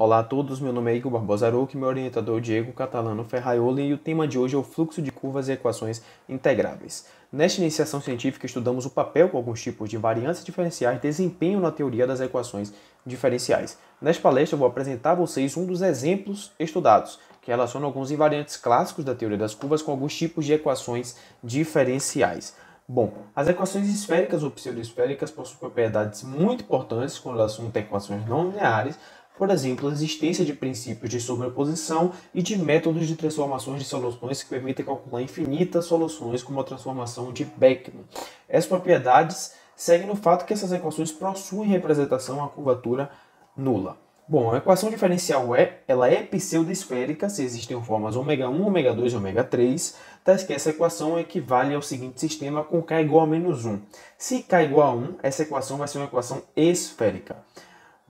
Olá a todos, meu nome é Igor Barbosa Arouca meu orientador é Diego Catalano Ferraioli e o tema de hoje é o fluxo de curvas e equações integráveis. Nesta iniciação científica estudamos o papel que alguns tipos de variâncias diferenciais desempenham na teoria das equações diferenciais. Nesta palestra vou apresentar a vocês um dos exemplos estudados, que relaciona alguns invariantes clássicos da teoria das curvas com alguns tipos de equações diferenciais. Bom, as equações esféricas ou pseudoesféricas possuem propriedades muito importantes quando elas são é equações não lineares, por exemplo, a existência de princípios de sobreposição e de métodos de transformações de soluções que permitem calcular infinitas soluções como a transformação de Beckman. Essas propriedades seguem no fato que essas equações possuem representação à curvatura nula. Bom, a equação diferencial é, ela é pseudoesférica se existem formas ω 1, ω 2 e ω 3, tais que essa equação equivale ao seguinte sistema com k igual a menos 1. Se k igual a 1, essa equação vai ser uma equação esférica.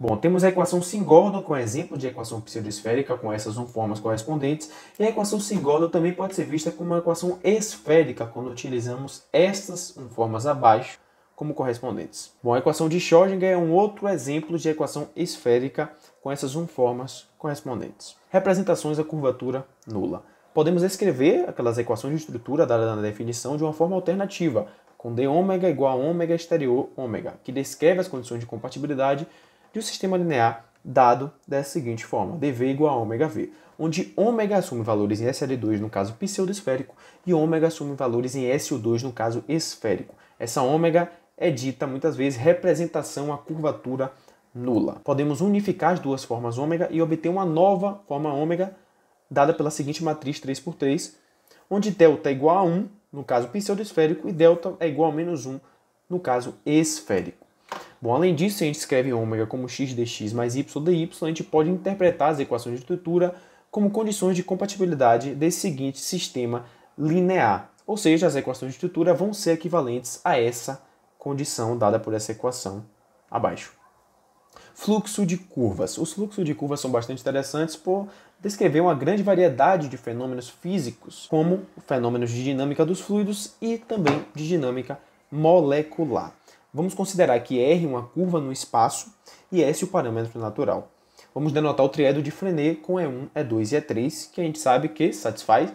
Bom, temos a equação Singordon, que exemplo de equação pseudosférica com essas formas correspondentes, e a equação Singordon também pode ser vista como uma equação esférica quando utilizamos estas formas abaixo como correspondentes. Bom, a equação de Schrödinger é um outro exemplo de equação esférica com essas formas correspondentes. Representações da curvatura nula. Podemos escrever aquelas equações de estrutura dadas na definição de uma forma alternativa, com d ômega igual a ômega exterior ômega, que descreve as condições de compatibilidade de um sistema linear dado dessa seguinte forma, dV igual a ωv, onde ω assume valores em SL2 no caso pseudosférico e ω assume valores em SO2 no caso esférico. Essa ω é dita muitas vezes representação à curvatura nula. Podemos unificar as duas formas ω e obter uma nova forma ω, dada pela seguinte matriz 3x3, onde delta é igual a 1 no caso pseudosférico e delta é igual a menos 1 no caso esférico. Bom, além disso, se a gente escreve ômega como x dx mais y dy, a gente pode interpretar as equações de estrutura como condições de compatibilidade desse seguinte sistema linear. Ou seja, as equações de estrutura vão ser equivalentes a essa condição dada por essa equação abaixo. Fluxo de curvas. Os fluxos de curvas são bastante interessantes por descrever uma grande variedade de fenômenos físicos, como fenômenos de dinâmica dos fluidos e também de dinâmica molecular. Vamos considerar que R é uma curva no espaço e S o parâmetro natural. Vamos denotar o triângulo de Frenet com E1, E2 e E3, que a gente sabe que satisfaz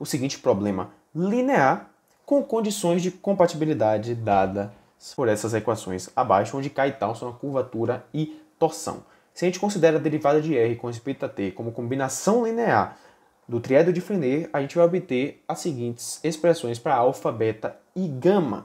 o seguinte problema linear com condições de compatibilidade dadas por essas equações abaixo, onde K e tal são a curvatura e torção. Se a gente considera a derivada de R com respeito a T como combinação linear do triângulo de Frenet, a gente vai obter as seguintes expressões para alfa, beta e γ.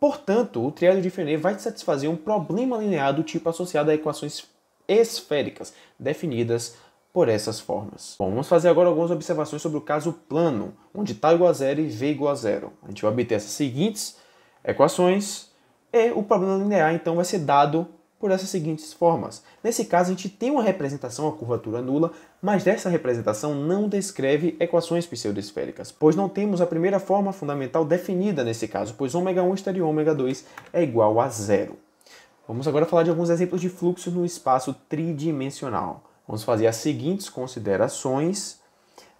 Portanto, o triângulo de Fernet vai satisfazer um problema linear do tipo associado a equações esféricas definidas por essas formas. Bom, vamos fazer agora algumas observações sobre o caso plano, onde τ igual a zero e v igual a zero. A gente vai obter essas seguintes equações e o problema linear então vai ser dado por essas seguintes formas. Nesse caso, a gente tem uma representação, a curvatura nula, mas dessa representação não descreve equações pseudosféricas, pois não temos a primeira forma fundamental definida nesse caso, pois ômega 1 estaria ômega 2 é igual a zero. Vamos agora falar de alguns exemplos de fluxos no espaço tridimensional. Vamos fazer as seguintes considerações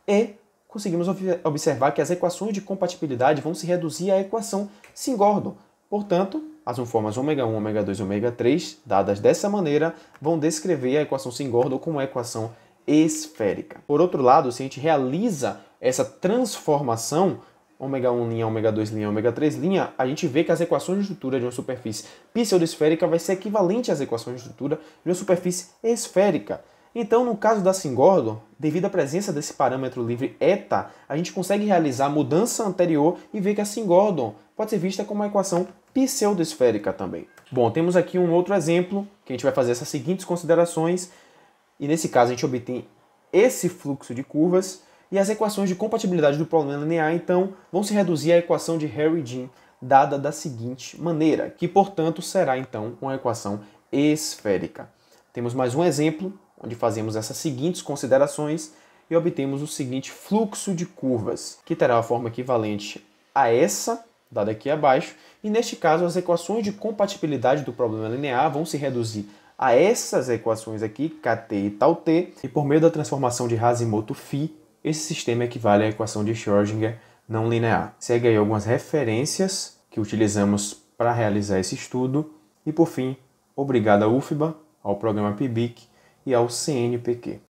e conseguimos observar que as equações de compatibilidade vão se reduzir à equação Singordon. Portanto, as formas ômega 1, ômega 2 e ômega 3, dadas dessa maneira, vão descrever a equação Singordon como uma equação esférica. Por outro lado, se a gente realiza essa transformação ômega 1 linha, ômega 2 linha, ômega 3 linha, a gente vê que as equações de estrutura de uma superfície pseudoesférica vai ser equivalente às equações de estrutura de uma superfície esférica. Então, no caso da Singordon, devido à presença desse parâmetro livre eta, a gente consegue realizar a mudança anterior e ver que a Singordon pode ser vista como uma equação pseudoesférica também. Bom, temos aqui um outro exemplo que a gente vai fazer essas seguintes considerações e nesse caso a gente obtém esse fluxo de curvas e as equações de compatibilidade do problema linear então vão se reduzir à equação de harry jean dada da seguinte maneira, que portanto será então uma equação esférica. Temos mais um exemplo onde fazemos essas seguintes considerações e obtemos o seguinte fluxo de curvas, que terá a forma equivalente a essa dada aqui abaixo, e neste caso as equações de compatibilidade do problema linear vão se reduzir a essas equações aqui, kt e tal t, e por meio da transformação de Hasimoto φ, esse sistema equivale à equação de Schrödinger não linear. Segue aí algumas referências que utilizamos para realizar esse estudo. E por fim, obrigado à UFBA, ao programa PIBIC e ao CNPq.